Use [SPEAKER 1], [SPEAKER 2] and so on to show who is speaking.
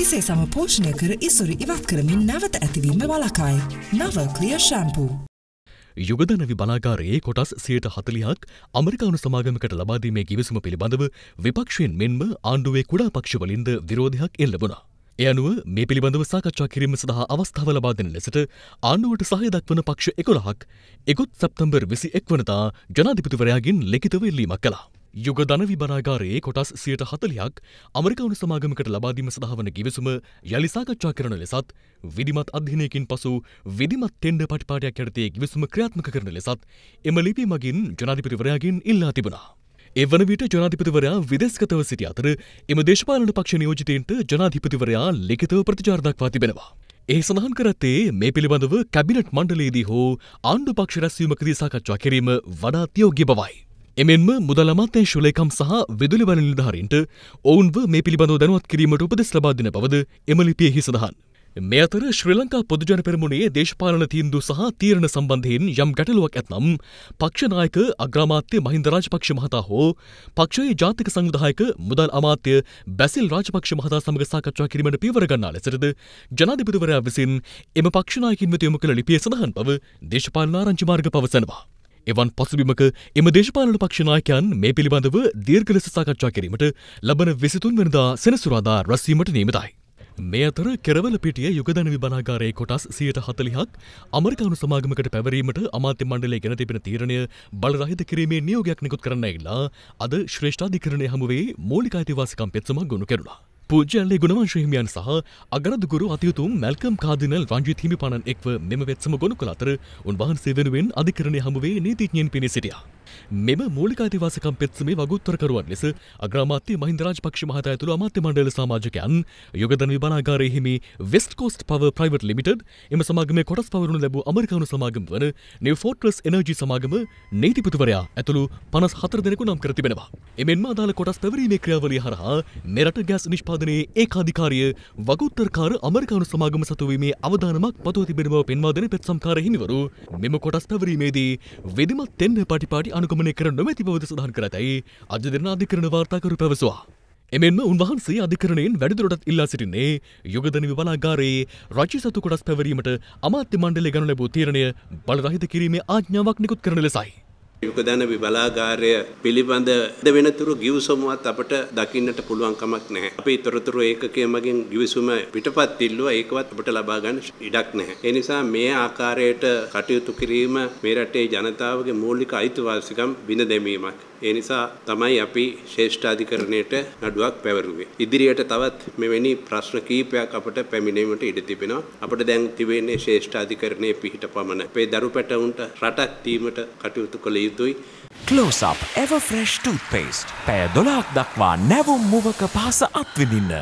[SPEAKER 1] ඉසේ සම පෝෂණය කර ඉසුරු ඉවත් කරමින් නැවත ඇතිවීම වලකායි. නව ක්‍රිය ශැම්පූ. යුගධනවි බලාගාරයේ කොටස් සියයට හතලියක් අමරිකානු සමාගමකට ලබාදීමේ කිවිසුම පිළිබඳව විපක්ෂයෙන් මෙන්ම ආණ්ඩුවේ කුඩා පක්ෂවලින්ද විරෝධයක් එල්ලබුණා. එය අනුව මේ පිළිබඳව සාකච්ඡා කිරීම සඳහා අවස්ථාව ලබාදෙන ලෙසට ආණ්ඩුවට සහය දක්වන පක්ෂ එකොළහක් එකුත් සැප්තම්බර් විසි එක්වනතා ජනාධිපතිවරයාගින් ලිඛිතව එල්ලීමක් කළා. යුග ධන විබරාගාරයේ කොටස් සියයට හතලියක් අමරිකවුණු සමාගමකට ලබාදීම සඳහාවන ගිවිසුම යළි සාකච්ඡා කරන ලෙසත් විධිමත් අධ්‍යනයකින් පසු විධිමත් තෙන්ඩ පටිපාටයක් යටතේ ගිවිසුම ක්‍රියාත්මක කරන ලෙසත් එම ලිපි මගින් ජනාධිපතිවරයාගෙන් ඉල්ලා තිබුණා. එවන විට ජනාධිපතිවරයා විදෙස්ගතව සිටි අතර එම දේශපාලන පක්ෂ නියෝජිතයන්ට ජනාධිපතිවරයා ලිඛිතව ප්‍රතිචාර දක්වා තිබෙනවා. ඒ සඳහන් කරත්තේ මේ පිළිබඳව කැබිනට් මණ්ඩලයේදී හෝ ආණ්ඩු පක්ෂ රැස්වීමකදී සාකච්ඡා කිරීම වඩාත් යෝග්‍ය බවයි. එමෙන්ම මුදල් අමාත්‍ය ශුලේකම් සහ විදුලි වන නිලධාරීන්ට ඔවුන්ව මේ පිළිබඳව දැනුවත් කිරීමට උපදෙස් ලබා දෙන බවද එම ලිපියෙහි සඳහන්. මේ අතර ශ්‍රී ලංකා පොදුජන පෙරමුණේ දේශපාලන තීන්දු සහ තීරණ සම්බන්ධයෙන් යම් ගැටලුවක් ඇත්නම් පක්ෂනායක අග්‍රාමාත්‍ය මහින්ද රාජපක්ෂ මහතා හෝ පක්ෂයේ ජාතික සංවිධායක මුදල් අමාත්‍ය බැසිල් රාජපක්ෂ මහතා සමග සාකච්ඡා කිරීමට පියවර ගන්නා ලෙසද ජනාධිපතිවරයා විසින් එම පක්ෂනායකින් වෙත යොමු කළ ලිපියේ සඳහන් බව දේශපාලන ආරංචි මාර්ග පවසනවා. එවන් පසුබිමක එම දේශපාලන පක්ෂනායකයන් මේ පිළිබඳව දීර්ඝ ලෙස සාකච්ඡා කිරීමට ලබන විසිතුන් වනදා සෙනසුරාදා රැස්වීමට නියමිතයි. මේ අතර කෙරවල පිටිය යුගදන විබනාගාරයේ කොටස් සියයට හතලිහක් අමරිකානු සමාගමකට පැවරීමට අමාත්‍ය මණ්ඩලේ ගැන තිබෙන තීරණය බලරහිත කිරීමේ නියෝගයක් නිකුත් කරන්න ඉල්ලා අද ශ්‍රේෂ්ඨාධිකරණය හමුවේ මූලික අයිතිවාසිකම් පෙත්සමක් ගොුණු කෙරුණා. පූජල්ලි ගුණවංශහිමියන් සහ අගරදුගුරු අතියුතුම් මැල්කම් කාදිනල් රංජිත් හිමිපණන් එක්ව මෙම වෙත්සම ගොනු කළ අතර උන්වහන්සේ වෙනුවෙන් අධිකරණය හමුවේ නීතිඥයෙන් පිණි සිටියා. මෙම මූලිකාධිවාසකම් පෙත්සමේ වගුත්තොරකරුවන් ලෙස අග්‍රාමාත්‍ය මහින්ද රාජපක්ෂ මහතා ඇතුළු අමාත්‍ය මණ්ඩල සමාජකයන් යොගදන විබලාගාරයේ හිමි West Coast Power Private Limited එම සමාගමේ කොටස් පවරුණු ලැබූ අමරිකානු සමාගම වන නිව් ෆෝට්‍රස් එනර්ජි සමාගම නීතිපතිවරයා ඇතුළු පනස් හතර දෙනෙකු නම් කර තිබෙනවා. එමෙන්ම අදාළ කොටස් පැවරීමේ ක්‍රියාවලිය හරහා මෙරට ගෑස් නිෂ්පාදනයේ ඒකාධිකාරිය වගුත්තරකාර අමරිකානු සමාගම සතුවීමේ අවධානමක් පතුව තිබෙන බව පෙන්වා දෙන පෙත්සම්කාර හිමිවරු මෙම කොටස් පැවරීමේදී වෙදිමත් තෙන්න පටිපාටි අනුගමනය කර නොමැති බවද සඳහන් කරතැයි අජදරන අධිකරන වාර්තාකරු පැවසවා. එමෙන්ම උන්වහන්සේ අධිකරණයෙන් වැඩදුරටත් ඉල්ලා සිටින්නේ යුගදනවි බලාගාරයේ රචි සතු කොටස් පැවරීමට අමාත්‍ය මණ්ඩලේ ගනු ලැබූ තීරණය බලරහිත කිරීමේ ආඥාවක් නිකුත් කරන ලෙසයි.
[SPEAKER 2] යුකදන විබලාගාරය පිළිබඳ ද වෙනතුරු ගිවිසුමවත් අපට දකින්නට පුළුවන්කමක් නැහැ. අපි තොරතුරු ඒකකයමගින් ගිවිසුම පිටපත් ඉල්ලුවා ඒකවත් අපට ලබා ගන්න ඉඩක් නැහැ. ඒ නිසා මේ ආකාරයට කටයුතු කිරීම මේ රටේ ජනතාවගේ මූලික අයිතිවාසිකම් බිඳ දැමීමක්. ඒ නිසා තමයි අපි ශ්‍රේෂ්ඨාධිකරණයට නඩුවක් පැවරුවේ. ඉදිරියට තවත් මෙවැනි ප්‍රශ්න කීපයක් අපට පැමිණීමට ඉඩ තිබෙනවා. අපට දැන් තිබෙන්නේ ශ්‍රේෂ්ඨාධිකරණයේ පිහිට පමණ. අපේ දරු පැටවුන්ට රටක් දීමට කටයුතු කළ යුතුයි. Close up Everfresh
[SPEAKER 1] toothpaste. පැය 12ක් දක්වා නැවුම් මුවක පහස අත්විඳින්න.